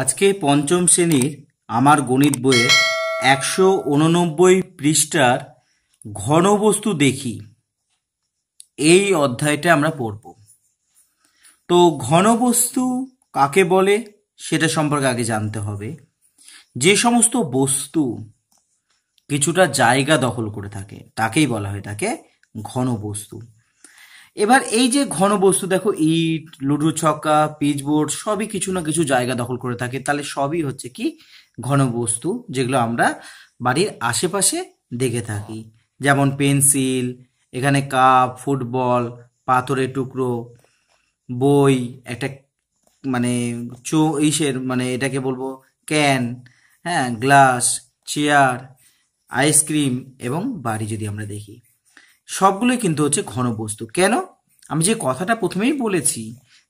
আজকে পঞ্চম শ্রেণীর আমার গণিত বইয়ের একশো উননব্বই পৃষ্ঠার ঘনবস্তু দেখি এই অধ্যায়টা আমরা পড়ব তো ঘনবস্তু কাকে বলে সেটা সম্পর্কে আগে জানতে হবে যে সমস্ত বস্তু কিছুটা জায়গা দখল করে থাকে তাকেই বলা হয় তাকে ঘনবস্তু এবার এই যে ঘন বস্তু দেখো ইট লুডু ছক্কা পিচবোর্ড সবই কিছু না কিছু জায়গা দখল করে থাকে তাহলে সবই হচ্ছে কি ঘন বস্তু যেগুলো আমরা বাড়ির আশেপাশে দেখে থাকি যেমন পেন্সিল এখানে কাপ ফুটবল পাথরের টুকরো বই একটা মানে চো ইসের মানে এটাকে বলবো ক্যান হ্যাঁ গ্লাস চেয়ার আইসক্রিম এবং বাড়ি যদি আমরা দেখি সবগুলোই কিন্তু হচ্ছে ঘন বস্তু কেন আমি যে কথাটা প্রথমেই বলেছি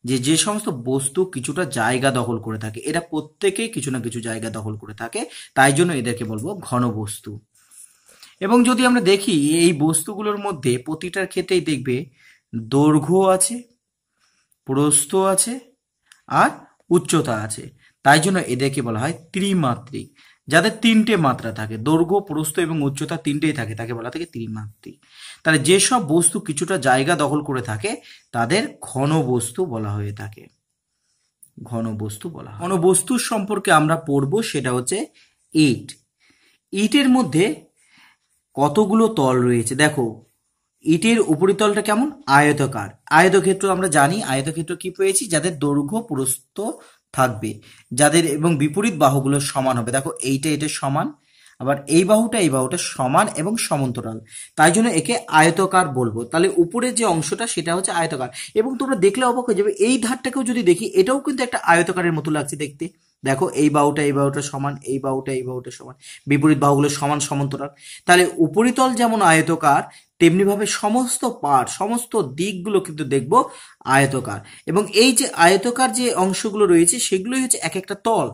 যে যে সমস্ত বস্তু কিছুটা জায়গা দখল করে থাকে এরা প্রত্যেকেই কিছু না কিছু জায়গা দখল করে থাকে তাই জন্য এদেরকে বলবো ঘন বস্তু এবং যদি আমরা দেখি এই বস্তুগুলোর মধ্যে প্রতিটার ক্ষেত্রেই দেখবে দৈর্ঘ্য আছে প্রস্থ আছে আর উচ্চতা আছে তাই জন্য এদেরকে বলা হয় ত্রিমাত্রিক যাদের তিনটে মাত্রা থাকে দৈর্ঘ্য প্রস্থ এবং উচ্চতা তিনটেই থাকে তাকে বলা থাকে ত্রিমাত্রিক তাহলে যেসব বস্তু কিছুটা জায়গা দখল করে থাকে তাদের ঘন বস্তু বলা হয়ে থাকে ঘন বস্তু বলা ঘন বস্তুর সম্পর্কে আমরা পড়ব সেটা হচ্ছে ইট ইটের মধ্যে কতগুলো তল রয়েছে দেখো ইটের উপরিতলটা কেমন আয়তকার আয়তক্ষেত্র আমরা জানি আয়তক্ষেত্র কি পেয়েছি যাদের দৈর্ঘ্য প্রস্থ থাকবে যাদের এবং বিপরীত বাহুগুলো সমান হবে দেখো এইটা এটা সমান আবার এই বাহুটা এই বাহুটা সমান এবং সমান্তরাল তাই জন্য একে আয়তকার বলবো তাহলে উপরে যে অংশটা সেটা হচ্ছে আয়তকার এবং তোমরা দেখলে অবাক হয়ে যাবে এই ধারটাকেও যদি দেখি এটাও কিন্তু একটা আয়তকারের মতো লাগছে দেখতে দেখো এই বাহুটা এই বাহুটা সমান এই বাহুটা এই বাহুটা সমান বিপরীত বাহুগুলো সমান সমান্তরাল তাহলে উপরিতল যেমন আয়তকার তেমনিভাবে সমস্ত পার্ট সমস্ত দিকগুলো কিন্তু দেখব আয়তকার এবং এই যে আয়তকার যে অংশগুলো রয়েছে সেগুলোই হচ্ছে এক একটা তল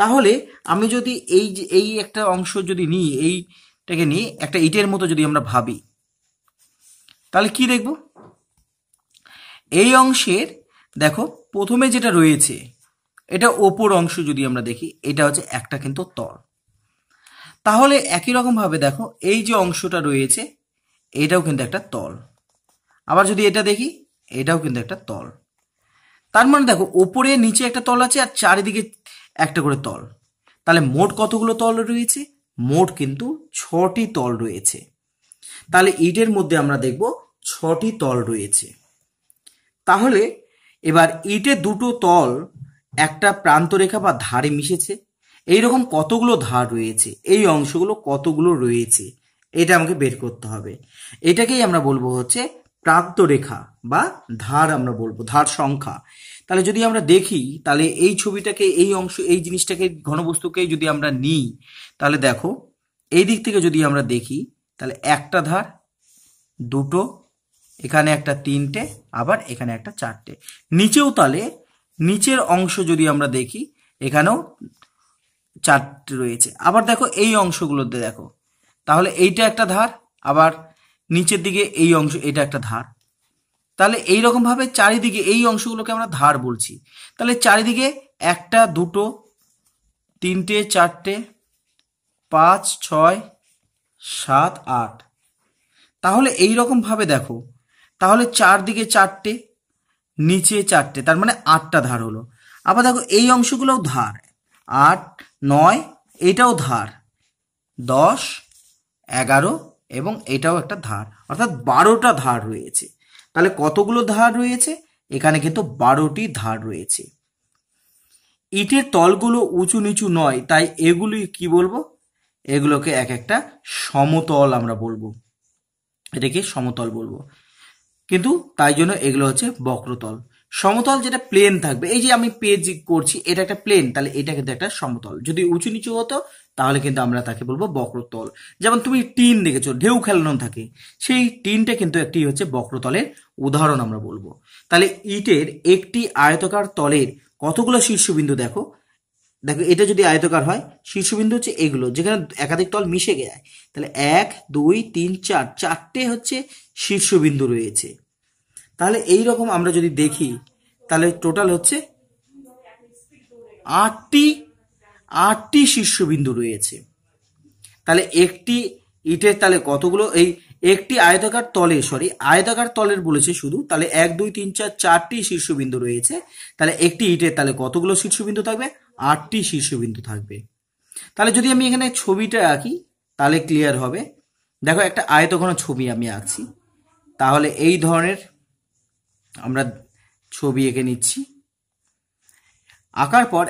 তাহলে আমি যদি এই যে এই একটা অংশ যদি নিই এইটাকে নিই একটা ইটের মতো যদি আমরা ভাবি তাহলে কি দেখব এই অংশের দেখো প্রথমে যেটা রয়েছে এটা ওপর অংশ যদি আমরা দেখি এটা হচ্ছে একটা কিন্তু তল তাহলে একই রকমভাবে দেখো এই যে অংশটা রয়েছে এটাও কিন্তু একটা তল আবার যদি এটা দেখি এটাও কিন্তু একটা তল তার মানে দেখো ওপরে নিচে একটা তল আছে আর চারিদিকে একটা করে তল তাহলে মোট কতগুলো তল রয়েছে মোট কিন্তু ছটি তল রয়েছে তাহলে ইটের মধ্যে আমরা দেখব ছটি তল রয়েছে তাহলে এবার ইটে দুটো তল একটা প্রান্তরেখা বা ধারে মিশেছে এই রকম কতগুলো ধার রয়েছে এই অংশগুলো কতগুলো রয়েছে এটা আমাকে বের করতে হবে এটাকেই আমরা বলবো হচ্ছে প্রাপ্ত রেখা বা ধার আমরা বলবো ধার সংখ্যা তাহলে যদি আমরা দেখি তাহলে এই ছবিটাকে এই অংশ এই জিনিসটাকে ঘনবস্তুকে যদি আমরা নিই তাহলে দেখো এই দিক থেকে যদি আমরা দেখি তাহলে একটা ধার দুটো এখানে একটা তিনটে আবার এখানে একটা চারটে নিচেও তাহলে নিচের অংশ যদি আমরা দেখি এখানেও চারটে রয়েছে আবার দেখো এই অংশগুলোতে দেখো তাহলে এইটা একটা ধার আবার নিচের দিকে এই অংশ এটা একটা ধার তাহলে এই ভাবে চারিদিকে এই অংশগুলোকে আমরা ধার বলছি তাহলে চারিদিকে একটা দুটো তিনটে চারটে পাঁচ ছয় সাত আট তাহলে এই ভাবে দেখো তাহলে চারদিকে চারটে নিচে চারটে তার মানে আটটা ধার হলো আবার দেখো এই অংশগুলোও ধার আট নয় এটাও ধার দশ এগারো এবং এটাও একটা ধার অর্থাৎ বারোটা ধার রয়েছে তাহলে কতগুলো ধার রয়েছে এখানে কিন্তু বারোটি ধার রয়েছে ইটের তলগুলো উঁচু নিচু নয় তাই এগুলি কি বলবো এগুলোকে এক একটা সমতল আমরা বলবো এটাকে সমতল বলবো কিন্তু তাই জন্য এগুলো হচ্ছে বক্রতল সমতল যেটা প্লেন থাকবে এই যে আমি পেজ করছি এটা একটা প্লেন তাহলে এটা কিন্তু একটা সমতল যদি উঁচু নিচু হতো তাহলে কিন্তু আমরা তাকে বলবো বক্রতল যেমন তুমি টিন দেখেছো ঢেউ খেলানো থাকে সেই টিনটা কিন্তু একটি হচ্ছে বক্রতলের উদাহরণ আমরা বলবো তাহলে ইটের একটি আয়তকার তলের কতগুলো শীর্ষবিন্দু দেখো দেখো এটা যদি আয়তকার হয় শীর্ষবিন্দু হচ্ছে এগুলো যেখানে একাধিক তল মিশে যায় তাহলে এক দুই তিন চার চারটে হচ্ছে শীর্ষবিন্দু রয়েছে তাহলে এই রকম আমরা যদি দেখি তাহলে টোটাল হচ্ছে আটটি আটটি শীর্ষবিন্দু রয়েছে তাহলে একটি ইটের তালে কতগুলো এই একটি আয়তাকার তলে সরি আয়তাকার তলের বলেছে শুধু তাহলে এক দুই তিন চার চারটি শীর্ষবিন্দু রয়েছে তাহলে একটি ইটের তালে কতগুলো শীর্ষবিন্দু থাকবে আটটি শীর্ষবিন্দু থাকবে তাহলে যদি আমি এখানে ছবিটা আঁকি তাহলে ক্লিয়ার হবে দেখো একটা আয়তঘন ছবি আমি আঁকছি তাহলে এই ধরনের আমরা ছবি এঁকে নিচ্ছি আঁকার পর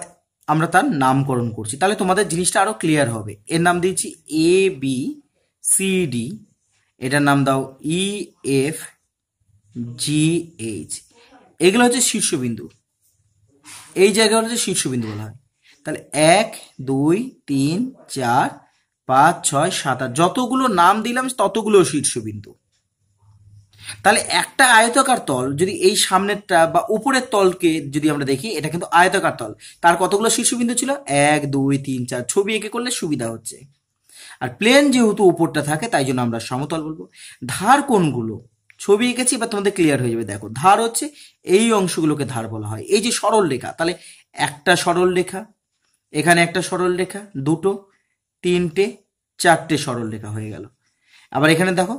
আমরা তার নামকরণ করছি তাহলে তোমাদের জিনিসটা আরও ক্লিয়ার হবে এর নাম দিয়েছি এ বি সি ডি এটার নাম দাও ই এফ জি এইচ এগুলো হচ্ছে শীর্ষবিন্দু এই জায়গাগুলো হচ্ছে শীর্ষবিন্দু বলা হয় তাহলে এক দুই তিন চার পাঁচ ছয় সাত আট যতগুলো নাম দিলাম ততগুলো শীর্ষবিন্দু তাহলে একটা আয়তাকার তল যদি এই সামনেরটা বা উপরের তলকে যদি আমরা দেখি এটা কিন্তু আয়তাকার তল তার কতগুলো শীর্ষবিন্দু ছিল এক দুই তিন চার ছবি এঁকে করলে সুবিধা হচ্ছে আর প্লেন যেহেতু উপরটা থাকে তাই জন্য আমরা সমতল বলবো ধার কোনগুলো ছবি এঁকেছি বা তোমাদের ক্লিয়ার হয়ে যাবে দেখো ধার হচ্ছে এই অংশগুলোকে ধার বলা হয় এই যে সরল রেখা তাহলে একটা সরল রেখা এখানে একটা সরল রেখা দুটো তিনটে চারটে সরল রেখা হয়ে গেল আবার এখানে দেখো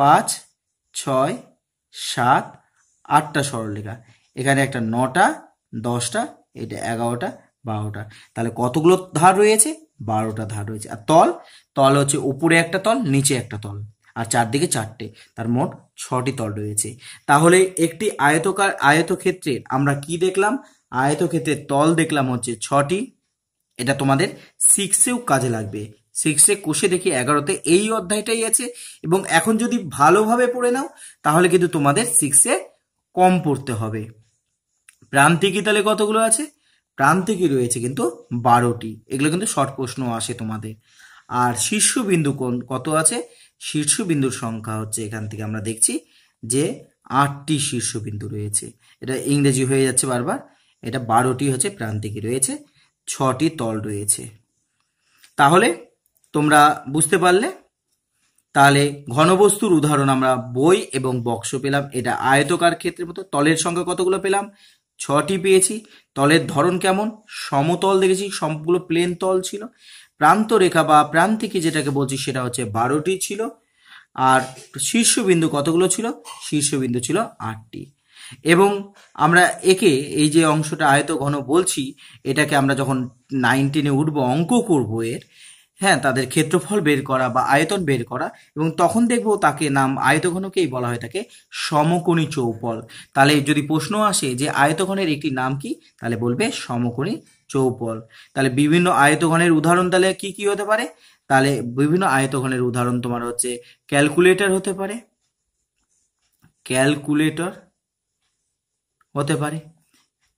পাঁচ ছয় সাত আটটা সরলরেখা এখানে একটা নটা দশটা এটা এগারোটা বারোটা তাহলে কতগুলো ধার রয়েছে বারোটা ধার রয়েছে আর তল তল হচ্ছে উপরে একটা তল নিচে একটা তল আর চারদিকে চারটে তার মোট ছটি তল রয়েছে তাহলে একটি আয়তকার আয়তক্ষেত্রে আমরা কি দেখলাম আয়তক্ষেত্রের তল দেখলাম হচ্ছে ছটি এটা তোমাদের সিক্সেও কাজে লাগবে সিক্সে কোষে দেখি এগারোতে এই অধ্যায়টাই আছে এবং এখন যদি ভালোভাবে পড়ে নাও তাহলে কিন্তু তোমাদের সিক্সে কম পড়তে হবে প্রান্তিকী তাহলে কতগুলো আছে প্রান্তিকী রয়েছে কিন্তু বারোটি এগুলো কিন্তু শর্ট প্রশ্ন আসে তোমাদের আর শীর্ষবিন্দু কোন কত আছে শীর্ষবিন্দুর সংখ্যা হচ্ছে এখান থেকে আমরা দেখছি যে আটটি শীর্ষবিন্দু রয়েছে এটা ইংরেজি হয়ে যাচ্ছে বারবার এটা বারোটি হচ্ছে প্রান্তিকী রয়েছে ছটি তল রয়েছে তাহলে তোমরা বুঝতে পারলে তাহলে ঘনবস্তুর উদাহরণ আমরা বই এবং বক্স পেলাম এটা আয়তকার ক্ষেত্রের মতো তলের সংখ্যা কতগুলো পেলাম ছটি পেয়েছি তলের ধরন কেমন সমতল দেখেছি সবগুলো প্লেন তল ছিল প্রান্ত রেখা বা প্রান্তিকি যেটাকে বলছি সেটা হচ্ছে বারোটি ছিল আর শীর্ষবিন্দু কতগুলো ছিল শীর্ষবিন্দু ছিল আটটি এবং আমরা একে এই যে অংশটা আয়ত ঘন বলছি এটাকে আমরা যখন নাইনটিনে উঠবো অঙ্ক করবো এর হ্যাঁ তাদের ক্ষেত্রফল বের করা বা আয়তন বের করা এবং তখন দেখব তাকে নাম আয়তঘনকেই বলা হয় তাকে সমকোণী চৌপল তাহলে যদি প্রশ্ন আসে যে আয়তঘনের একটি নাম কি তাহলে বলবে সমকোণী চৌপল তাহলে বিভিন্ন আয়তঘনের উদাহরণ তাহলে কি কি হতে পারে তাহলে বিভিন্ন আয়তঘনের উদাহরণ তোমার হচ্ছে ক্যালকুলেটর হতে পারে ক্যালকুলেটর হতে পারে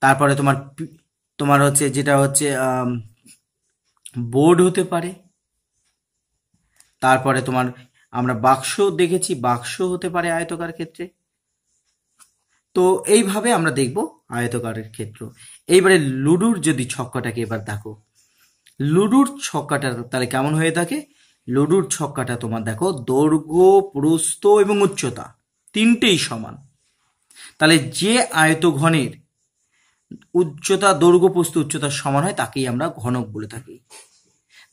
তারপরে তোমার তোমার হচ্ছে যেটা হচ্ছে বোর্ড হতে পারে তারপরে তোমার আমরা বাক্স দেখেছি বাক্স হতে পারে আয়তকার ক্ষেত্রে তো এইভাবে আমরা দেখব আয়তকারের ক্ষেত্র এইবারে লুডুর যদি ছক্কাটাকে এবার দেখো লুডুর ছক্কাটা তাহলে কেমন হয়ে থাকে লুডুর ছক্কাটা তোমার দেখো দৈর্ঘ্য প্রস্ত এবং উচ্চতা তিনটেই সমান তাহলে যে আয়তঘনের উচ্চতা দৈর্ঘ্য প্রস্ত উচ্চতা সমান হয় তাকেই আমরা ঘনক বলে থাকি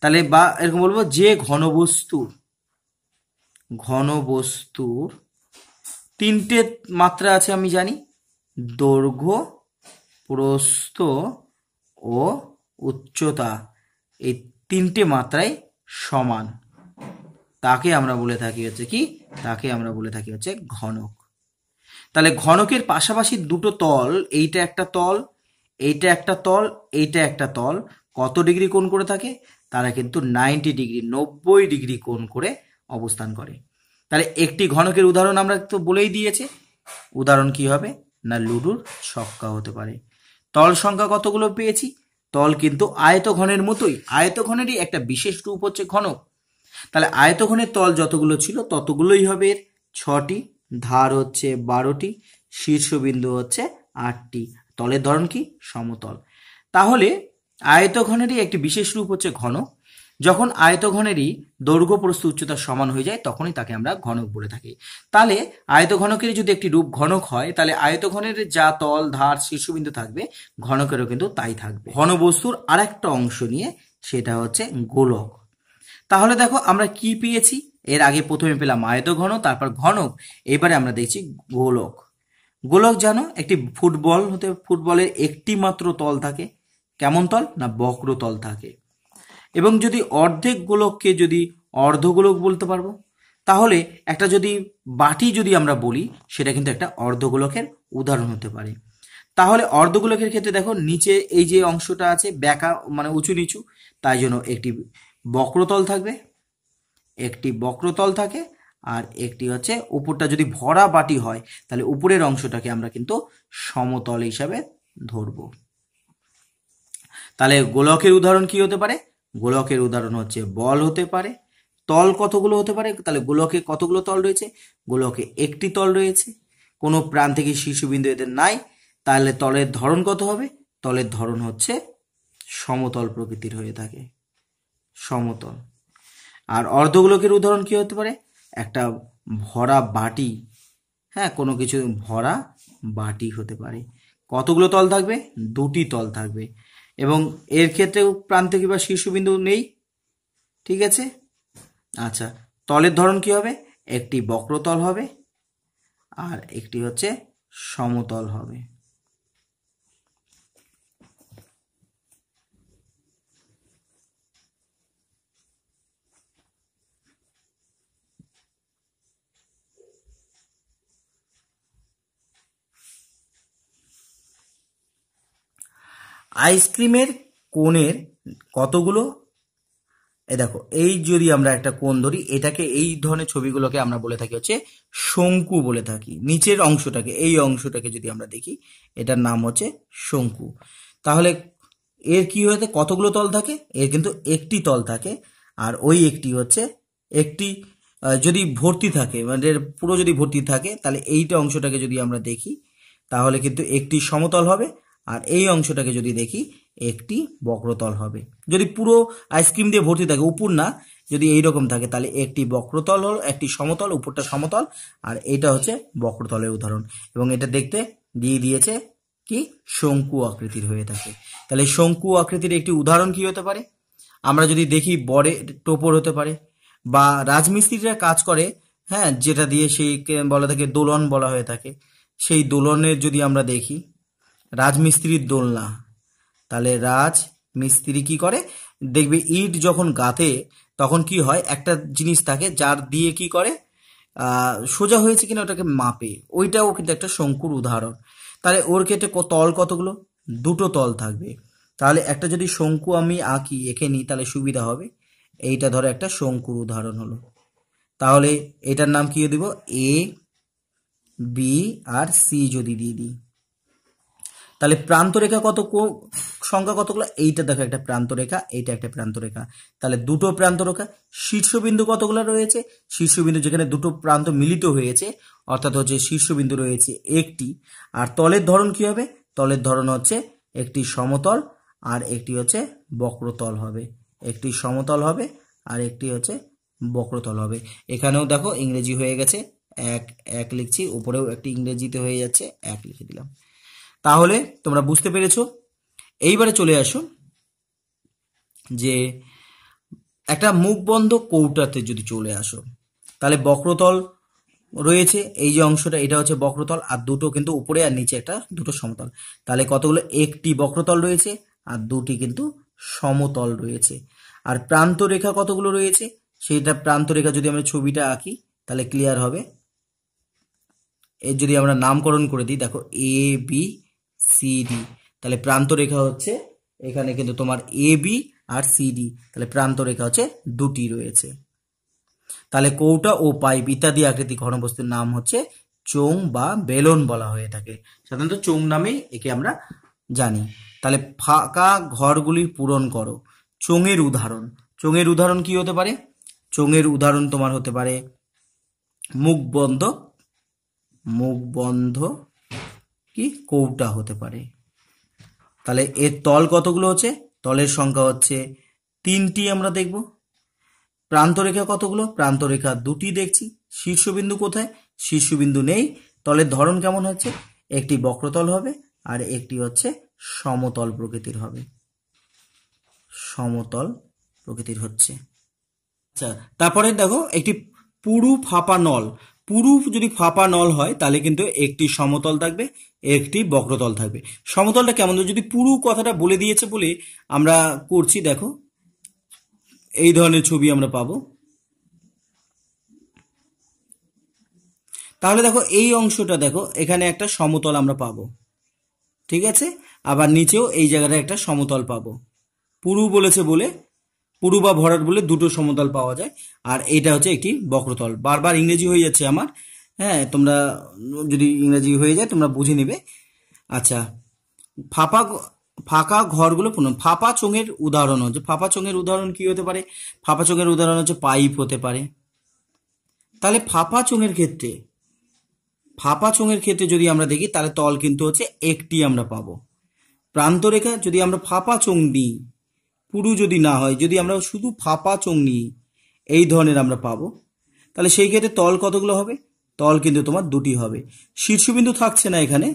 তাহলে বা এরকম বলবো যে ঘনবস্তুর ঘনবস্তুর তিনটে মাত্রা আছে আমি জানি দৈর্ঘ্য প্রস্থ ও উচ্চতা এই তিনটে মাত্রায় সমান তাকে আমরা বলে থাকি হচ্ছে কি তাকে আমরা বলে থাকি হচ্ছে ঘনক তাহলে ঘনকের পাশাপাশি দুটো তল এইটা একটা তল এইটা একটা তল এইটা একটা তল কত ডিগ্রি কোণ করে থাকে তারা কিন্তু নাইনটি ডিগ্রি নব্বই ডিগ্রি কোণ করে অবস্থান করে তাহলে একটি ঘনকের উদাহরণ আমরা তো বলেই দিয়েছে উদাহরণ কি হবে না লুডুর ছক্কা হতে পারে তল সংখ্যা কতগুলো পেয়েছি তল কিন্তু আয়তঘনের মতোই আয়তঘনেরই একটা বিশেষ রূপ হচ্ছে ঘনক তাহলে আয়তঘনের তল যতগুলো ছিল ততগুলোই হবে ছটি ধার হচ্ছে বারোটি শীর্ষবিন্দু হচ্ছে আটটি তলের ধরন কি সমতল তাহলে আয়তঘনেরই একটি বিশেষ রূপ হচ্ছে ঘন যখন আয়তঘনেরই দৈর্ঘ্য প্রস্থ উচ্চতা সমান হয়ে যায় তখনই তাকে আমরা ঘনক বলে থাকি তাহলে আয়তঘনকের যদি একটি রূপ ঘনক হয় তাহলে আয়তঘনের যা তল ধার শীর্ষবিন্দু থাকবে ঘনকেরও কিন্তু তাই থাকবে ঘন বস্তুর আরেকটা অংশ নিয়ে সেটা হচ্ছে গোলক তাহলে দেখো আমরা কি পেয়েছি এর আগে প্রথমে পেলাম আয়ত ঘন তারপর ঘনক এবারে আমরা দেখছি গোলক গোলক জানো একটি ফুটবল হতে ফুটবলের একটি মাত্র তল থাকে কেমন তল না বক্র তল থাকে এবং যদি অর্ধেক গোলককে যদি অর্ধগোলক বলতে পারবো তাহলে একটা যদি বাটি যদি আমরা বলি সেটা কিন্তু একটা অর্ধগোলকের উদাহরণ হতে পারে তাহলে অর্ধগোলকের ক্ষেত্রে দেখো নিচে এই যে অংশটা আছে ব্যাকা মানে উঁচু নিচু তাই জন্য একটি বক্রতল থাকবে একটি বক্রতল থাকে আর একটি হচ্ছে উপরটা যদি ভরা বাটি হয় তাহলে উপরের অংশটাকে আমরা কিন্তু সমতল হিসাবে ধরবো তাহলে গোলকের উদাহরণ কি হতে পারে গোলকের উদাহরণ হচ্ছে বল হতে পারে তল কতগুলো হতে পারে তাহলে গোলকে কতগুলো তল রয়েছে গোলকে একটি তল রয়েছে কোনো থেকে শিশুবিন্দু এদের নাই তাহলে তলের ধরন কত হবে তলের ধরন হচ্ছে সমতল প্রকৃতির হয়ে থাকে সমতল আর অর্ধগোলকের উদাহরণ কি হতে পারে একটা ভরা বাটি হ্যাঁ কোনো কিছু ভরা বাটি হতে পারে কতগুলো তল থাকবে দুটি তল থাকবে এবং এর ক্ষেত্রেও প্রান্ত কিংবা শীর্ষবিন্দু নেই ঠিক আছে আচ্ছা তলের ধরন কি হবে একটি বক্রতল হবে আর একটি হচ্ছে সমতল হবে আইসক্রিমের কোণের কতগুলো এ দেখো এই যদি আমরা একটা কোণ ধরি এটাকে এই ধরনের ছবিগুলোকে আমরা বলে থাকি হচ্ছে শঙ্কু বলে থাকি নিচের অংশটাকে এই অংশটাকে যদি আমরা দেখি এটার নাম হচ্ছে শঙ্কু তাহলে এর কি হয়েছে কতগুলো তল থাকে এর কিন্তু একটি তল থাকে আর ওই একটি হচ্ছে একটি যদি ভর্তি থাকে মানে পুরো যদি ভর্তি থাকে তাহলে এইটা অংশটাকে যদি আমরা দেখি তাহলে কিন্তু একটি সমতল হবে আর এই অংশটাকে যদি দেখি একটি বক্রতল হবে যদি পুরো আইসক্রিম দিয়ে ভর্তি থাকে উপর না যদি এই রকম থাকে তাহলে একটি বক্রতল হল একটি সমতল উপরটা সমতল আর এটা হচ্ছে বক্রতলের উদাহরণ এবং এটা দেখতে দিয়ে দিয়েছে কি শঙ্কু আকৃতির হয়ে থাকে তাহলে শঙ্কু আকৃতির একটি উদাহরণ কি হতে পারে আমরা যদি দেখি বড়ে টোপর হতে পারে বা রাজমিস্ত্রিরা কাজ করে হ্যাঁ যেটা দিয়ে সেই বলা থাকে দোলন বলা হয়ে থাকে সেই দোলনের যদি আমরা দেখি রাজমিস্ত্রির দোলনা তাহলে রাজ মিস্ত্রি কি করে দেখবে ইট যখন গাঁথে তখন কি হয় একটা জিনিস থাকে যার দিয়ে কি করে সোজা হয়েছে কিনা ওটাকে মাপে ওইটাও কিন্তু একটা শঙ্কুর উদাহরণ তাহলে ওর ক্ষেত্রে তল কতগুলো দুটো তল থাকবে তাহলে একটা যদি শঙ্কু আমি আঁকি এঁকে নিই তাহলে সুবিধা হবে এইটা ধরো একটা শঙ্কুর উদাহরণ হলো তাহলে এটার নাম কি দিব এ বি আর সি যদি দিয়ে দিই তাহলে প্রান্তরেখা কত সংখ্যা কতগুলো এইটা দেখো একটা প্রান্তরেখা এইটা একটা প্রান্তরেখা তাহলে দুটো প্রান্তরেখা শীর্ষবিন্দু কতগুলো রয়েছে শীর্ষবিন্দু যেখানে দুটো প্রান্ত মিলিত হয়েছে অর্থাৎ হচ্ছে শীর্ষবিন্দু রয়েছে একটি আর তলের ধরন কি হবে তলের ধরন হচ্ছে একটি সমতল আর একটি হচ্ছে বক্রতল হবে একটি সমতল হবে আর একটি হচ্ছে বক্রতল হবে এখানেও দেখো ইংরেজি হয়ে গেছে এক এক লিখছি উপরেও একটি ইংরেজিতে হয়ে যাচ্ছে এক লিখে দিলাম তাহলে তোমরা বুঝতে পেরেছ এইবারে চলে আসো যে একটা মুখ বন্ধ কৌটাতে যদি চলে আসো তাহলে বক্রতল রয়েছে এই যে অংশটা এটা হচ্ছে বক্রতল আর দুটো কিন্তু উপরে আর নিচে একটা দুটো সমতল তাহলে কতগুলো একটি বক্রতল রয়েছে আর দুটি কিন্তু সমতল রয়েছে আর প্রান্ত রেখা কতগুলো রয়েছে সেটা প্রান্ত রেখা যদি আমরা ছবিটা আঁকি তাহলে ক্লিয়ার হবে এর যদি আমরা নামকরণ করে দিই দেখো এ বি সিডি তাহলে প্রান্তরেখা হচ্ছে এখানে কিন্তু তোমার এ বি আর সিডি তাহলে প্রান্তরেখা হচ্ছে দুটি রয়েছে তাহলে কৌটা ও পাইপ ইত্যাদি আকৃতি ঘনবস্তুর নাম হচ্ছে চোং বা বেলন বলা হয়ে থাকে সাধারণত চোং নামেই একে আমরা জানি তাহলে ফাঁকা ঘরগুলি পূরণ করো চোঙের উদাহরণ চোঙের উদাহরণ কি হতে পারে চোঙের উদাহরণ তোমার হতে পারে মুখ বন্ধ মুখ বন্ধ কি কৌটা হতে পারে তাহলে এর তল কতগুলো হচ্ছে তলের সংখ্যা হচ্ছে তিনটি আমরা দেখব প্রান্তরেখা কতগুলো প্রান্তরেখা দুটি দেখছি শীর্ষবিন্দু কোথায় শীর্ষবিন্দু নেই তলের ধরন কেমন হচ্ছে একটি বক্রতল হবে আর একটি হচ্ছে সমতল প্রকৃতির হবে সমতল প্রকৃতির হচ্ছে আচ্ছা তারপরে দেখো একটি পুরু ফাঁপা নল পুরু যদি ফাঁপা নল হয় তাহলে কিন্তু একটি সমতল থাকবে একটি বক্রতল থাকবে সমতলটা কেমন যদি পুরু কথাটা বলে দিয়েছে বলে আমরা করছি দেখো এই ধরনের ছবি আমরা পাবো তাহলে দেখো এই অংশটা দেখো এখানে একটা সমতল আমরা পাবো ঠিক আছে আবার নিচেও এই জায়গাটা একটা সমতল পাবো পুরু বলেছে বলে পুরু বা ভরাট বলে দুটো সমতল পাওয়া যায় আর এটা হচ্ছে একটি বক্রতল বারবার ইংরেজি হয়ে যাচ্ছে আমার হ্যাঁ তোমরা যদি ইংরেজি হয়ে যায় তোমরা বুঝে নেবে আচ্ছা ফাঁপা ফাঁকা ঘরগুলো পুনঃ ফাঁপা চোঙের উদাহরণ হচ্ছে ফাঁপা চোঙের উদাহরণ কি হতে পারে ফাঁপা চোঙের উদাহরণ হচ্ছে পাইপ হতে পারে তাহলে ফাঁপা চোঙের ক্ষেত্রে ফাঁপা চোঙের ক্ষেত্রে যদি আমরা দেখি তাহলে তল কিন্তু হচ্ছে একটি আমরা পাবো প্রান্তরেখা যদি আমরা ফাঁপা চোঙ দিই পুরু যদি না হয় যদি আমরা শুধু ফাঁপা চোঙ নিই এই ধরনের আমরা পাবো তাহলে সেই ক্ষেত্রে তল কতগুলো হবে তল কিন্তু তোমার দুটি হবে শীর্ষবিন্দু থাকছে না এখানে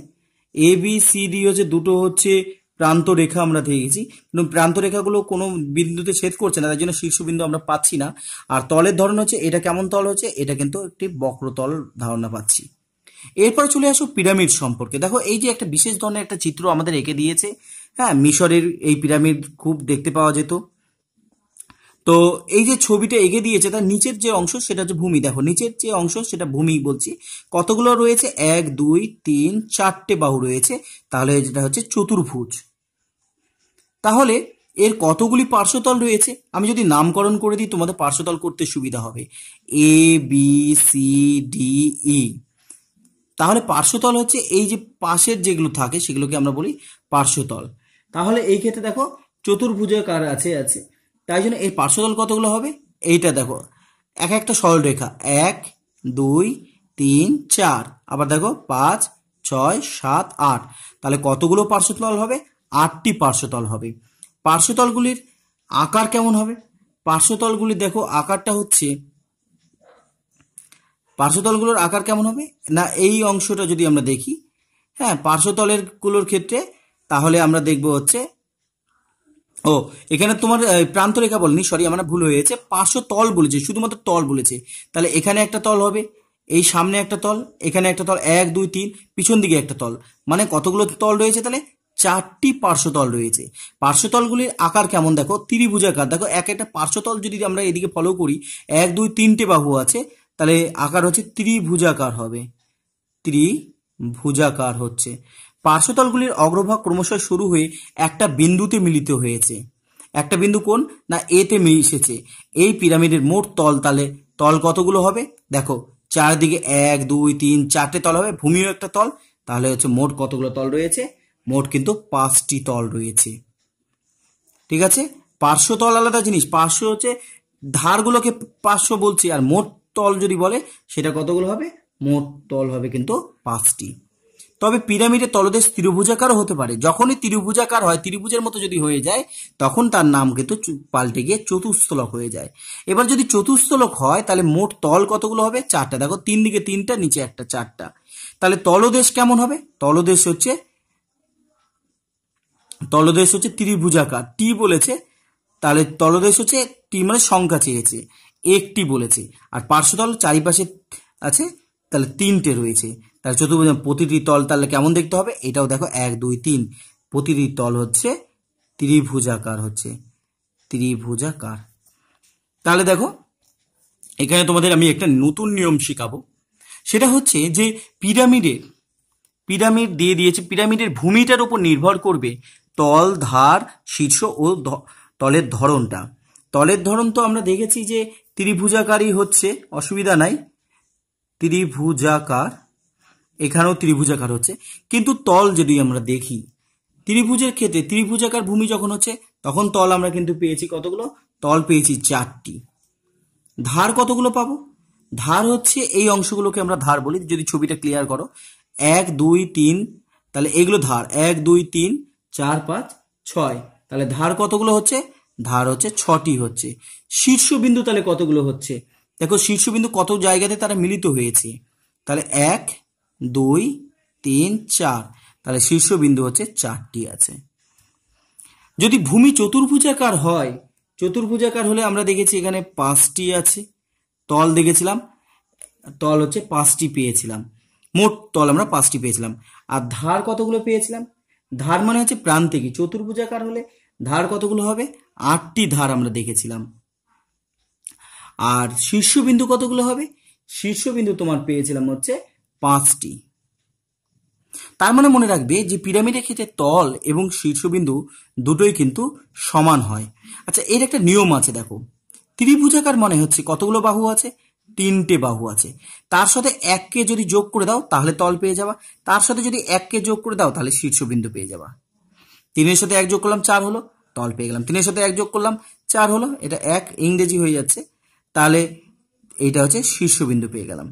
এ বি সি ডি হচ্ছে দুটো হচ্ছে প্রান্ত রেখা আমরা দেখেছি কিন্তু প্রান্ত রেখাগুলো কোনো বিন্দুতে ছেদ করছে না তার জন্য শীর্ষবিন্দু আমরা পাচ্ছি না আর তলের ধরন হচ্ছে এটা কেমন তল হচ্ছে এটা কিন্তু একটি বক্রতল ধারণা পাচ্ছি এরপর চলে আসো পিরামিড সম্পর্কে দেখো এই যে একটা বিশেষ ধরনের একটা চিত্র আমাদের এঁকে দিয়েছে হ্যাঁ মিশরের এই পিরামিড খুব দেখতে পাওয়া যেত তো এই যে ছবিটা এগে দিয়েছে তার নিচের যে অংশ সেটা হচ্ছে ভূমি দেখো নিচের যে অংশ সেটা ভূমি বলছি কতগুলো রয়েছে এক দুই তিন চারটে বাহু রয়েছে তাহলে যেটা হচ্ছে চতুর্ভুজ তাহলে এর কতগুলি পার্শ্বতল রয়েছে আমি যদি নামকরণ করে দিই তোমাদের পার্শ্বতল করতে সুবিধা হবে A B C D E তাহলে পার্শ্বতল হচ্ছে এই যে পাশের যেগুলো থাকে সেগুলোকে আমরা বলি পার্শ্বতল তাহলে এই ক্ষেত্রে দেখো চতুর্ভুজের কার আছে আছে তাই জন্য এর পার্শ্বদল কতগুলো হবে এইটা দেখো এক একটা সরলরেখা এক দুই তিন চার আবার দেখো পাঁচ ছয় সাত আট তাহলে কতগুলো পার্শ্বতল হবে আটটি পার্শ্বতল হবে পার্শ্বতলগুলির আকার কেমন হবে পার্শ্বতলগুলি দেখো আকারটা হচ্ছে পার্শ্বতলগুলোর আকার কেমন হবে না এই অংশটা যদি আমরা দেখি হ্যাঁ পার্শ্বতলের গুলোর ক্ষেত্রে তাহলে আমরা দেখব হচ্ছে ও এখানে তোমার প্রান্তরেখা বলনি সরি আমার ভুল হয়েছে পাঁচশো তল বলেছে শুধুমাত্র তল বলেছে তাহলে এখানে একটা তল হবে এই সামনে একটা তল এখানে একটা তল এক দুই তিন পিছন দিকে একটা তল মানে কতগুলো তল রয়েছে তাহলে চারটি পার্শ্বতল রয়েছে পার্শ্বতলগুলির আকার কেমন দেখো ত্রিভুজাকার দেখো এক একটা পার্শ্বতল যদি আমরা এদিকে ফলো করি এক দুই তিনটে বাহু আছে তাহলে আকার হচ্ছে ত্রিভুজাকার হবে ত্রিভুজাকার হচ্ছে পার্শ্বতলগুলির অগ্রভাগ ক্রমশ শুরু হয়ে একটা বিন্দুতে মিলিত হয়েছে একটা বিন্দু কোন না এতে মিশেছে এই পিরামিডের মোট তল তালে তল কতগুলো হবে দেখো চারদিকে এক দুই তিন চারটে তল হবে ভূমিও একটা তল তাহলে হচ্ছে মোট কতগুলো তল রয়েছে মোট কিন্তু পাঁচটি তল রয়েছে ঠিক আছে পার্শ্বতল আলাদা জিনিস পার্শ্ব হচ্ছে ধারগুলোকে পার্শ্ব বলছি আর মোট তল যদি বলে সেটা কতগুলো হবে মোট তল হবে কিন্তু পাঁচটি তবে পিরামিডে তলদেশ ত্রিভুজাকারও হতে পারে যখনই ত্রিভুজাকার হয় ত্রিভুজের মতো যদি হয়ে যায় তখন তার নাম কিন্তু পাল্টে গিয়ে চতুস্থলক হয়ে যায় এবার যদি চতুস্থলক হয় তাহলে মোট তল কতগুলো হবে চারটা দেখো তিন দিকে তিনটা নিচে একটা চারটা তাহলে তলদেশ কেমন হবে তলদেশ হচ্ছে তলদেশ হচ্ছে ত্রিভুজাকার টি বলেছে তাহলে তলদেশ হচ্ছে টি মানে সংখ্যা চেয়েছে একটি বলেছে আর পার্শ্বতল চারিপাশে আছে তাহলে তিনটে রয়েছে তাহলে চতুর্ভুজ প্রতিটি তল তাহলে কেমন দেখতে হবে এটাও দেখো এক দুই তিন প্রতিটি তল হচ্ছে ত্রিভুজাকার হচ্ছে ত্রিভুজাকার তাহলে দেখো এখানে তোমাদের আমি একটা নতুন নিয়ম শিখাবো সেটা হচ্ছে যে পিরামিডের পিরামিড দিয়ে দিয়েছে পিরামিডের ভূমিটার উপর নির্ভর করবে তল ধার শীর্ষ ও তলের ধরনটা তলের ধরন তো আমরা দেখেছি যে ত্রিভুজাকারই হচ্ছে অসুবিধা নাই ত্রিভুজাকার এখানেও ত্রিভুজাকার হচ্ছে কিন্তু তল যদি আমরা দেখি ত্রিভুজের ক্ষেত্রে ত্রিভুজাকার ভূমি যখন হচ্ছে তখন তল আমরা কিন্তু পেয়েছি কতগুলো তল পেয়েছি চারটি ধার কতগুলো পাবো ধার হচ্ছে এই অংশগুলোকে আমরা ধার বলি যদি ছবিটা ক্লিয়ার করো এক দুই তিন তাহলে এগুলো ধার এক দুই তিন চার পাঁচ ছয় তাহলে ধার কতগুলো হচ্ছে ধার হচ্ছে ছটি হচ্ছে শীর্ষবিন্দু তাহলে কতগুলো হচ্ছে দেখো শীর্ষবিন্দু কত জায়গাতে তারা মিলিত হয়েছে তাহলে এক দুই তিন চার তাহলে শীর্ষবিন্দু হচ্ছে চারটি আছে যদি ভূমি চতুর্ভুজাকার হয় চতুর্ভুজাকার হলে আমরা দেখেছি এখানে পাঁচটি আছে তল দেখেছিলাম তল হচ্ছে পাঁচটি পেয়েছিলাম মোট তল আমরা পাঁচটি পেয়েছিলাম আর ধার কতগুলো পেয়েছিলাম ধার মানে হচ্ছে প্রান্তিকি চতুর্ভুজাকার হলে ধার কতগুলো হবে আটটি ধার আমরা দেখেছিলাম আর শীর্ষবিন্দু কতগুলো হবে শীর্ষবিন্দু তোমার পেয়েছিলাম হচ্ছে পাঁচটি তার মানে মনে রাখবে যে পিরামিডের ক্ষেত্রে তল এবং শীর্ষবিন্দু দুটোই কিন্তু সমান হয় আচ্ছা এর একটা নিয়ম আছে দেখো ত্রিভুজাকার মানে হচ্ছে কতগুলো বাহু আছে তিনটে বাহু আছে তার সাথে এককে যদি যোগ করে দাও তাহলে তল পেয়ে যাবা তার সাথে যদি এককে যোগ করে দাও তাহলে শীর্ষবিন্দু পেয়ে যাবা তিনের সাথে এক যোগ করলাম চার হলো তল পেয়ে গেলাম তিনের সাথে এক যোগ করলাম চার হলো এটা এক ইংরেজি হয়ে যাচ্ছে তাহলে এইটা হচ্ছে শীর্ষবিন্দু পেয়ে গেলাম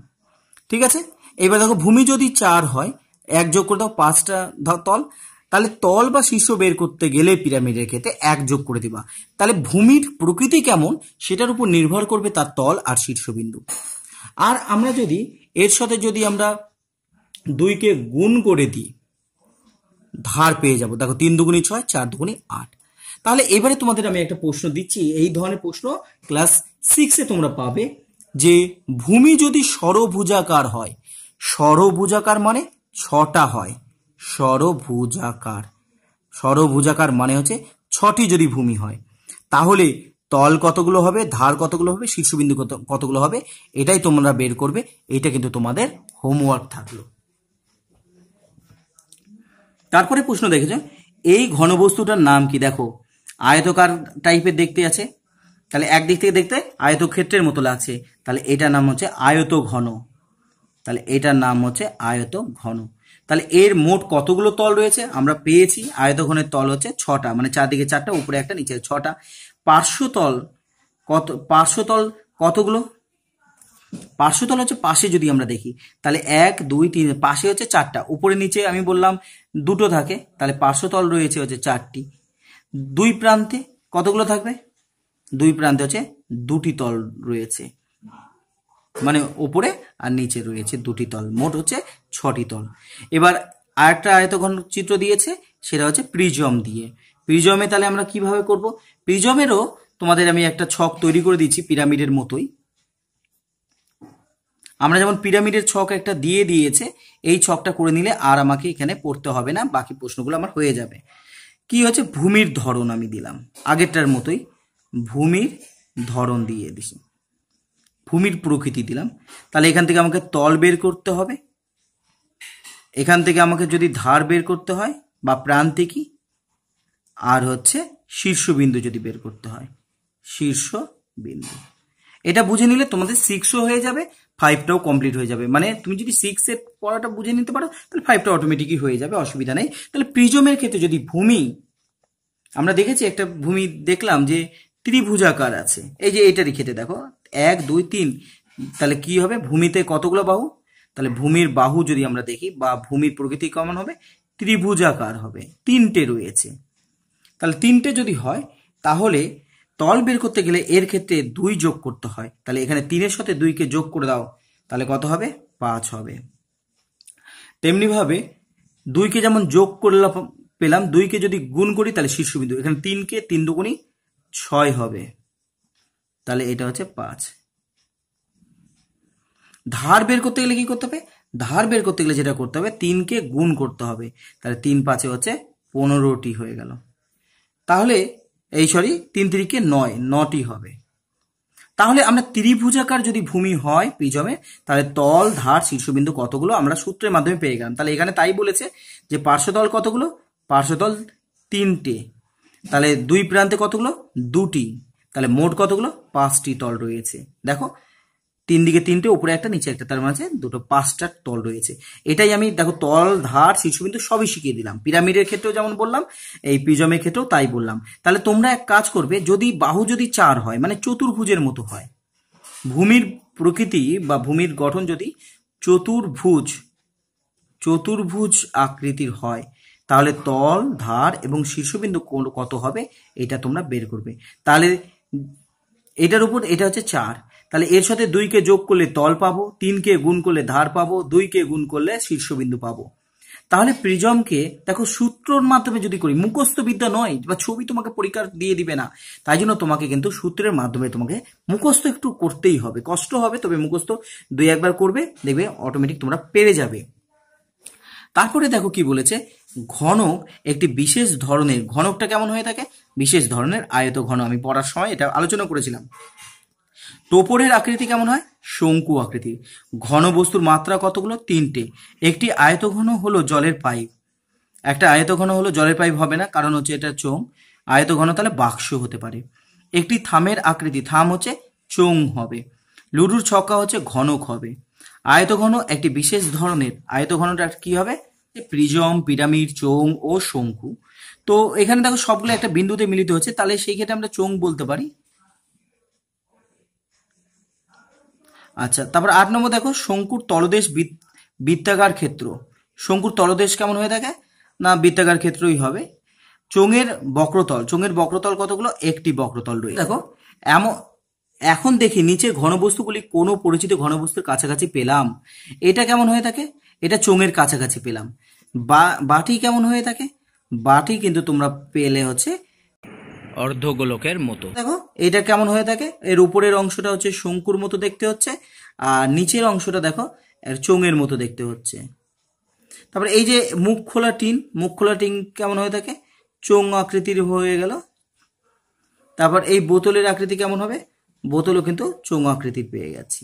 ঠিক আছে এবার দেখো ভূমি যদি চার হয় এক যোগ করে দাও পাঁচটা তল তাহলে তল বা শীর্ষ বের করতে গেলে পিরামিডের ক্ষেত্রে এক যোগ করে দিবা তাহলে ভূমির প্রকৃতি কেমন সেটার উপর নির্ভর করবে তার তল আর শীর্ষবিন্দু আর আমরা যদি এর সাথে যদি আমরা দুইকে গুণ করে দিই ধার পেয়ে যাব দেখো তিন দুগুণি ছয় চার দুগুণি আট তাহলে এবারে তোমাদের আমি একটা প্রশ্ন দিচ্ছি এই ধরনের প্রশ্ন ক্লাস সিক্সে তোমরা পাবে যে ভূমি যদি সরভুজাকার হয় সরভুজাকার মানে ছটা হয় সরভুজাকার ষড়ভুজাকার মানে হচ্ছে ছটি যদি ভূমি হয় তাহলে তল কতগুলো হবে ধার কতগুলো হবে শীর্ষবিন্দু কত কতগুলো হবে এটাই তোমরা বের করবে এটা কিন্তু তোমাদের হোমওয়ার্ক থাকলো তারপরে প্রশ্ন দেখেছ এই ঘনবস্তুটার নাম কি দেখো আয়তকার টাইপের দেখতে আছে তাহলে একদিক থেকে দেখতে আয়তক্ষেত্রের মতো লাগছে তাহলে এটার নাম হচ্ছে আয়ত ঘন তাহলে এটার নাম হচ্ছে আয়ত ঘন তাহলে এর মোট কতগুলো তল রয়েছে আমরা পেয়েছি আয়ত ঘনের তল হচ্ছে ছটা মানে চারদিকে চারটা উপরে একটা নিচে ছটা পার্শ্বতল কত পার্শ্বতল কতগুলো পার্শ্বতল হচ্ছে পাশে যদি আমরা দেখি তাহলে এক দুই তিন পাশে হচ্ছে চারটা উপরে নিচে আমি বললাম দুটো থাকে তাহলে পার্শ্বতল রয়েছে হচ্ছে চারটি দুই প্রান্তে কতগুলো থাকবে দুই প্রান্তে হচ্ছে দুটি তল রয়েছে মানে ওপরে আর নিচে রয়েছে দুটি তল মোট হচ্ছে ছটি তল এবার আরেকটা আয়তঘন চিত্র দিয়েছে সেটা হচ্ছে প্রিজম দিয়ে প্রিজমে তাহলে আমরা কিভাবে করব প্রিজমেরও তোমাদের আমি একটা ছক তৈরি করে দিচ্ছি পিরামিডের মতোই আমরা যেমন পিরামিডের ছক একটা দিয়ে দিয়েছে এই ছকটা করে নিলে আর আমাকে এখানে পড়তে হবে না বাকি প্রশ্নগুলো আমার হয়ে যাবে কি হচ্ছে ভূমির ধরন আমি দিলাম আগেরটার মতোই ভূমির ধরন দিয়ে দিছি ভূমির প্রকৃতি দিলাম তাহলে এখান থেকে আমাকে তল বের করতে হবে এখান থেকে আমাকে যদি ধার বের করতে হয় বা প্রান্তে কি আর হচ্ছে শীর্ষবিন্দু যদি বের করতে হয় শীর্ষ বিন্দু এটা বুঝে নিলে তোমাদের সিক্সও হয়ে যাবে ফাইভটাও কমপ্লিট হয়ে যাবে মানে তুমি যদি সিক্সের পড়াটা বুঝে নিতে পারো তাহলে ফাইভটা অটোমেটিকই হয়ে যাবে অসুবিধা নেই তাহলে প্রিজমের ক্ষেত্রে যদি ভূমি আমরা দেখেছি একটা ভূমি দেখলাম যে ত্রিভুজাকার আছে এই যে এটারই ক্ষেত্রে দেখো এক দুই তিন তাহলে কি হবে ভূমিতে কতগুলো বাহু তাহলে ভূমির বাহু যদি আমরা দেখি বা ভূমির প্রকৃতি কেমন হবে ত্রিভুজাকার হবে তিনটে রয়েছে তাহলে তিনটে যদি হয় তাহলে তল বের করতে গেলে এর ক্ষেত্রে দুই যোগ করতে হয় তাহলে এখানে তিনের সাথে দুইকে যোগ করে দাও তাহলে কত হবে পাঁচ হবে তেমনিভাবে দুইকে যেমন যোগ করলাম পেলাম দুইকে যদি গুণ করি তাহলে শীর্ষবিন্দু এখানে তিনকে তিন দুগুণই ছয় হবে তাহলে এটা হচ্ছে পাঁচ ধার বের করতে গেলে কি করতে হবে ধার বের করতে গেলে যেটা করতে হবে তিনকে গুণ করতে হবে তাহলে তিন পাঁচে হচ্ছে পনেরোটি হয়ে গেল তাহলে এই সরি তিন তিরিকে নয় নটি হবে তাহলে আমরা ত্রিভুজাকার যদি ভূমি হয় প্রিজমে তাহলে তল ধার শীর্ষবিন্দু কতগুলো আমরা সূত্রের মাধ্যমে পেয়ে গেলাম তাহলে এখানে তাই বলেছে যে পার্শ্বতল কতগুলো পার্শ্বতল তিনটে তাহলে দুই প্রান্তে কতগুলো দুটি তাহলে মোট কতগুলো পাঁচটি তল রয়েছে দেখো তিন দিকে তিনটে উপরে একটা নিচে একটা তার মাঝে দুটো পাঁচটা তল রয়েছে এটাই আমি দেখো তল ধার শিশুবিন্দু সবই শিখিয়ে দিলাম পিরামিডের ক্ষেত্রেও যেমন বললাম এই পিজমের ক্ষেত্রেও তাই বললাম তাহলে তোমরা এক কাজ করবে যদি বাহু যদি চার হয় মানে চতুর্ভুজের মতো হয় ভূমির প্রকৃতি বা ভূমির গঠন যদি চতুর্ভুজ চতুর্ভুজ আকৃতির হয় তাহলে তল ধার এবং শীর্ষবিন্দু কত হবে এটা তোমরা বের করবে তাহলে এটার উপর এটা হচ্ছে চার তাহলে এর সাথে দুইকে যোগ করলে তল পাবো তিনকে গুণ করলে ধার পাবো দুইকে গুণ করলে শীর্ষবিন্দু পাবো তাহলে প্রিজমকে দেখো সূত্রর মাধ্যমে যদি করি মুখস্থ বিদ্যা নয় বা ছবি তোমাকে পরীক্ষা দিয়ে দিবে না তাই জন্য তোমাকে কিন্তু সূত্রের মাধ্যমে তোমাকে মুখস্থ একটু করতেই হবে কষ্ট হবে তবে মুখস্থ দুই একবার করবে দেখবে অটোমেটিক তোমরা পেরে যাবে তারপরে দেখো কি বলেছে ঘনক একটি বিশেষ ধরনের ঘনকটা কেমন হয়ে থাকে বিশেষ ধরনের আয়ত ঘন আমি পড়ার সময় এটা আলোচনা করেছিলাম টোপরের আকৃতি কেমন হয় শঙ্কু আকৃতি ঘন বস্তুর মাত্রা কতগুলো তিনটে একটি আয়ত ঘন হলো জলের পাইপ একটা আয়ত ঘন হলো জলের পাইপ হবে না কারণ হচ্ছে এটা চোং আয়ত ঘন তাহলে বাক্স হতে পারে একটি থামের আকৃতি থাম হচ্ছে চোং হবে লুডুর ছক্কা হচ্ছে ঘনক হবে আয়তঘন একটি বিশেষ ধরনের আয়তঘনটা কি হবে প্রিজম পিরামিড চোং ও শঙ্কু তো এখানে দেখো সবগুলো একটা বিন্দুতে মিলিত হচ্ছে তাহলে সেই ক্ষেত্রে আমরা চোং বলতে পারি আচ্ছা তারপর আট নম্বর দেখো শঙ্কুর তলদেশ বৃত্তাকার ক্ষেত্র শঙ্কুর তলদেশ কেমন হয়ে থাকে না বৃত্তাকার ক্ষেত্রই হবে চোঙের বক্রতল চোঙের বক্রতল কতগুলো একটি বক্রতল রয়েছে দেখো এমন এখন দেখি নিচে ঘনবস্তুগুলি কোনো পরিচিত ঘনবস্তুর কাছাকাছি পেলাম এটা কেমন হয়ে থাকে এটা চোঙের কাছাকাছি পেলাম বা বাটি কেমন হয়ে থাকে বাটি কিন্তু তোমরা পেলে হচ্ছে অর্ধগোলকের মতো দেখো এটা কেমন হয়ে থাকে এর উপরের অংশটা হচ্ছে শঙ্কুর মতো দেখতে হচ্ছে আর নিচের অংশটা দেখো চোঙের মতো দেখতে হচ্ছে তারপরে এই যে মুখ খোলা টিন মুখ খোলা টিন কেমন হয়ে থাকে চোঙ আকৃতির হয়ে গেল তারপর এই বোতলের আকৃতি কেমন হবে বোতলও কিন্তু চৌং আকৃতির পেয়ে গেছি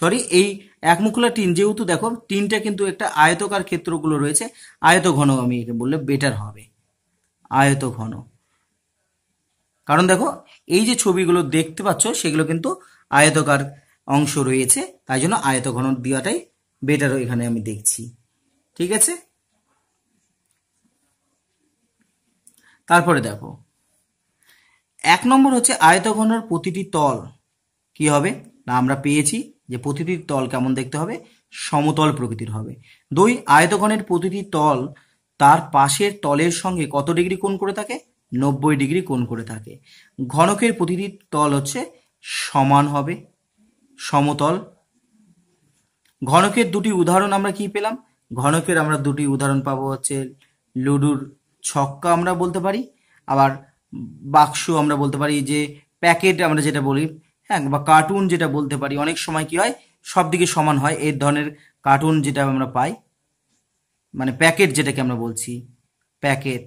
সরি এই একমুখলা টিন যেহেতু দেখো টিনটা কিন্তু একটা আয়তকার ক্ষেত্রগুলো রয়েছে আয়ত ঘন আমি বললে বেটার হবে আয়ত ঘন কারণ দেখো এই যে ছবিগুলো দেখতে পাচ্ছ সেগুলো কিন্তু আয়তকার অংশ রয়েছে তাই জন্য আয়ত ঘন দেওয়াটাই বেটার এখানে আমি দেখছি ঠিক আছে তারপরে দেখো এক নম্বর হচ্ছে আয়তঘনের প্রতিটি তল কি হবে না আমরা পেয়েছি যে প্রতিটি তল কেমন দেখতে হবে সমতল প্রকৃতির হবে দুই আয়তঘনের প্রতিটি তল তার পাশের তলের সঙ্গে কত ডিগ্রি কোণ করে থাকে নব্বই ডিগ্রি কোণ করে থাকে ঘনকের প্রতিটি তল হচ্ছে সমান হবে সমতল ঘনকের দুটি উদাহরণ আমরা কি পেলাম ঘনকের আমরা দুটি উদাহরণ পাবো হচ্ছে লুডুর ছক্কা আমরা বলতে পারি আবার বাক্স আমরা বলতে পারি যে প্যাকেট আমরা যেটা বলি হ্যাঁ বা কার্টুন যেটা বলতে পারি অনেক সময় কি হয় সব দিকে সমান হয় এই ধরনের কার্টুন যেটা আমরা পাই মানে প্যাকেট যেটাকে আমরা বলছি প্যাকেট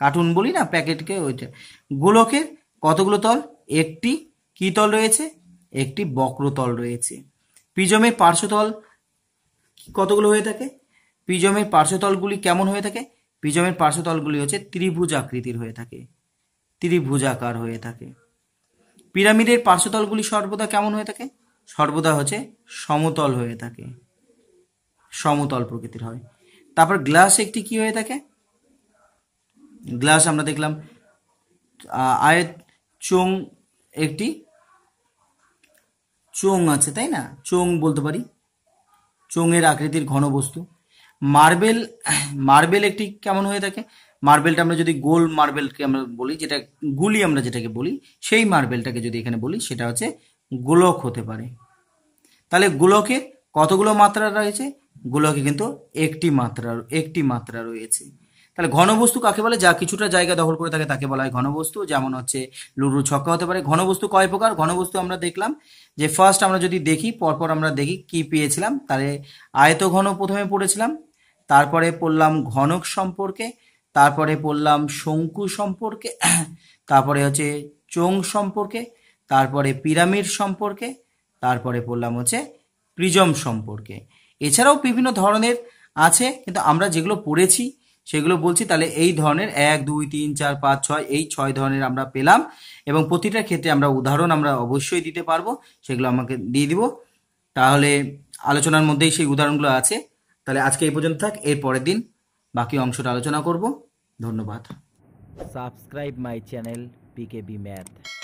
কার্টুন বলি না প্যাকেটকে ওইটা গোলকের কতগুলো তল একটি কি তল রয়েছে একটি বক্রতল রয়েছে পিজমের পার্শ্বতল কতগুলো হয়ে থাকে পিজমের পার্শ্বতলগুলি কেমন হয়ে থাকে প্রিজমের পার্শ্বতলগুলি হচ্ছে ত্রিভুজ আকৃতির হয়ে থাকে ত্রিভুজাকার হয়ে থাকে পিরামিডের পার্শ্বতলগুলি সর্বদা কেমন হয়ে থাকে সর্বদা হচ্ছে সমতল হয়ে থাকে সমতল প্রকৃতির হয় তারপর গ্লাস একটি কি হয়ে থাকে গ্লাস আমরা দেখলাম আয়ের চোং একটি চোং আছে তাই না চোং বলতে পারি চোঙের আকৃতির ঘন বস্তু মার্বেল মার্বেল একটি কেমন হয়ে থাকে মার্বেলটা আমরা যদি গোল মার্বেলকে আমরা বলি যেটা গুলি আমরা যেটাকে বলি সেই মার্বেলটাকে যদি এখানে বলি সেটা হচ্ছে গোলক হতে পারে তাহলে গোলকে কতগুলো মাত্রা রয়েছে গোলকে কিন্তু একটি মাত্রা একটি মাত্রা রয়েছে তাহলে ঘনবস্তু কাকে বলে যা কিছুটা জায়গা দখল করে থাকে তাকে বলা হয় ঘনবস্তু যেমন হচ্ছে লুরু ছক্কা হতে পারে ঘনবস্তু কয় প্রকার ঘনবস্তু আমরা দেখলাম যে ফার্স্ট আমরা যদি দেখি পরপর আমরা দেখি কি পেয়েছিলাম তাহলে আয়ত ঘন প্রথমে পড়েছিলাম তারপরে পড়লাম ঘনক সম্পর্কে তারপরে পড়লাম শঙ্কু সম্পর্কে তারপরে হচ্ছে চোং সম্পর্কে তারপরে পিরামিড সম্পর্কে তারপরে পড়লাম হচ্ছে প্রিজম সম্পর্কে এছাড়াও বিভিন্ন ধরনের আছে কিন্তু আমরা যেগুলো পড়েছি সেগুলো বলছি তাহলে এই ধরনের এক দুই তিন চার পাঁচ ছয় এই ছয় ধরনের আমরা পেলাম এবং প্রতিটার ক্ষেত্রে আমরা উদাহরণ আমরা অবশ্যই দিতে পারবো সেগুলো আমাকে দিয়ে দিব তাহলে আলোচনার মধ্যেই সেই উদাহরণগুলো আছে তাহলে আজকে এই পর্যন্ত থাক এর পরের দিন বাকি অংশটা আলোচনা করব ধন্যবাদ subscribe my channel PKB math